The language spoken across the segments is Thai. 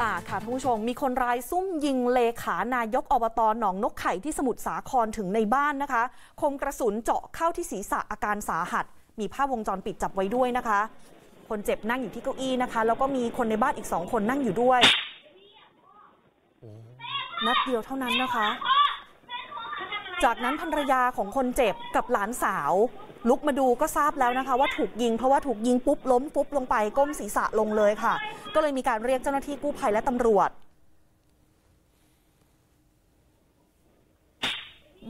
อ่าค่ะท่านผู้ชมมีคนร้ายซุ่มยิงเลขานายกอบตหนองนกไข่ที่สมุทรสาครถึงในบ้านนะคะคมกระสุนเจาะเข้าที่ศีรษะอาการสาหัส มีภาพวงจรปิดจับไว้ด้วยนะคะ คนเจ็บนั่งอยู่ที่เก้าอี้นะคะ แล้วก็มีคนในบ้านอีกสองคนนั่งอยู่ด้วย นัดเดียวเท่านั้นนะคะจากนั้นภรรยาของคนเจ็บกับหลานสาว ลุกมาดูก็ทราบแล้วนะคะ ว่าถูกยิงเพราะว่าถูกยิงปุ๊บล้มปุ๊บลงไปก้มศีรษะลงเลยค่ะ ก็เลยมีการเรียกเจ้าหน้าที่กู้ภัยและตำรวจ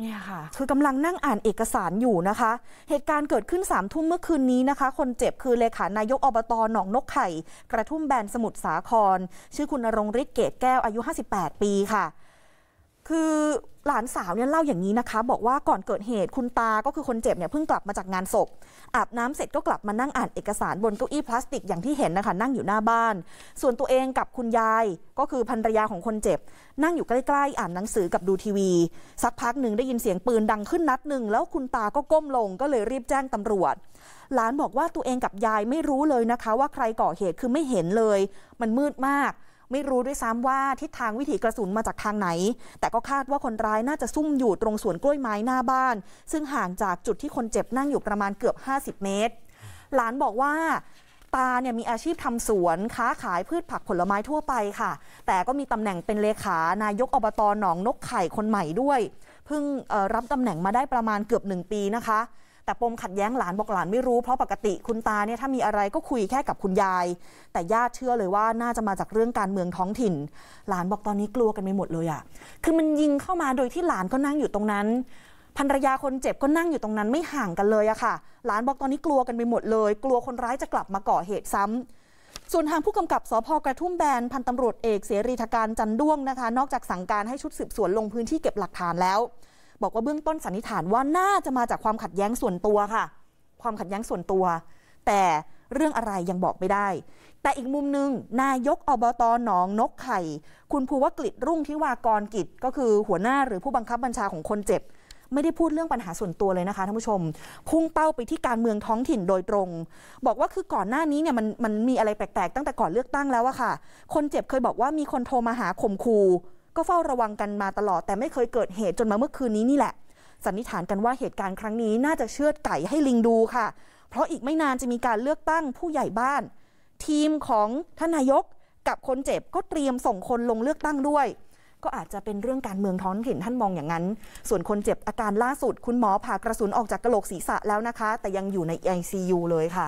เนี่ยค่ะคือกำลังนั่งอ่านเอกสารอยู่นะคะ เหตุการณ์เกิดขึ้นสามทุ่มเมื่อคืนนี้นะคะ คนเจ็บคือเลขานายกอบตหนองนกไข่ กระทุ่มแบนสมุทรสาครชื่อคุณนรงฤทธิ์เกตแก้วอายุ58ปีค่ะคือหลานสาวเนี่ยเล่าอย่างนี้นะคะ บอกว่าก่อนเกิดเหตุ คุณตาก็คือคนเจ็บเนี่ยเพิ่งกลับมาจากงานศพอาบน้ำเสร็จก็กลับมานั่งอ่านเอกสารบนเก้าอี้พลาสติกอย่างที่เห็นนะคะนั่งอยู่หน้าบ้าน ส่วนตัวเองกับคุณยายก็คือภรรยาของคนเจ็บนั่งอยู่ใกล้ๆอ่านหนังสือกับดูทีวี สักพักหนึ่งได้ยินเสียงปืนดังขึ้นนัดหนึ่งแล้วคุณตาก็ก้มลงก็เลยรีบแจ้งตำรวจ หลานบอกว่าตัวเองกับยายไม่รู้เลยนะคะ ว่าใครก่อเหตุคือไม่เห็นเลย มันมืดมากไม่รู้ด้วยซ้ำว่าทิศทางวิถีกระสุนมาจากทางไหน แต่ก็คาดว่าคนร้ายน่าจะซุ่มอยู่ตรงสวนกล้วยไม้หน้าบ้าน ซึ่งห่างจากจุดที่คนเจ็บนั่งอยู่ประมาณเกือบ 50 เมตร หลานบอกว่าตาเนี่ยมีอาชีพทำสวน ค้าขายพืชผักผลไม้ทั่วไปค่ะ แต่ก็มีตำแหน่งเป็นเลขานายกอบตหนองนกไข่คนใหม่ด้วย เพิ่งรับตำแหน่งมาได้ประมาณเกือบหนึ่งปีนะคะแต่ปมขัดแย้งหลานบอกหลานไม่รู้เพราะปกติคุณตาเนี่ยถ้ามีอะไรก็คุยแค่กับคุณยาย แต่ญาติเชื่อเลยว่าน่าจะมาจากเรื่องการเมืองท้องถิ่น หลานบอกตอนนี้กลัวกันไปหมดเลยอะคือมันยิงเข้ามาโดยที่หลานก็นั่งอยู่ตรงนั้นภรรยาคนเจ็บก็นั่งอยู่ตรงนั้นไม่ห่างกันเลยอะค่ะหลานบอกตอนนี้กลัวกันไปหมดเลย กลัวคนร้ายจะกลับมาก่อเหตุซ้ำ ส่วนทางผู้กำกับสพกระทุ่มแบนพันตำรวจเอกเสรีธการจันด้วงนะคะ นอกจากสั่งการให้ชุดสืบสวนลงพื้นที่เก็บหลักฐานแล้วบอกว่าเบื้องต้นสันนิษฐานว่าน่าจะมาจากความขัดแย้งส่วนตัวค่ะ ความขัดแย้งส่วนตัว แต่เรื่องอะไรยังบอกไม่ได้ แต่อีกมุมหนึ่งนายกอบตหนองนกไข่ คุณภูวกฤิรุ่งทิวากรกิจก็คือหัวหน้าหรือผู้บังคับบัญชาของคนเจ็บ ไม่ได้พูดเรื่องปัญหาส่วนตัวเลยนะคะท่านผู้ชมพุ่งเป้าไปที่การเมืองท้องถิ่นโดยตรง บอกว่าคือก่อนหน้านี้เนี่ยมันมันมีอะไรแปลกๆตั้งแต่ก่อนเลือกตั้งแล้วอะค่ะคนเจ็บเคยบอกว่ามีคนโทรมาหาข่มขู่ก็เฝ้าระวังกันมาตลอด แต่ไม่เคยเกิดเหตุจนมาเมื่อคืนนี้นี่แหละ สันนิษฐานกันว่าเหตุการณ์ครั้งนี้น่าจะเชือดไก่ให้ลิงดูค่ะ เพราะอีกไม่นานจะมีการเลือกตั้งผู้ใหญ่บ้าน ทีมของท่านนายก กับคนเจ็บก็เตรียมส่งคนลงเลือกตั้งด้วย ก็อาจจะเป็นเรื่องการเมืองท้องถิ่นท่านมองอย่างนั้น ส่วนคนเจ็บ อาการล่าสุดคุณหมอผ่ากระสุนออกจากกระโหลกศีรษะแล้วนะคะแต่ยังอยู่ใน ICU เลยค่ะ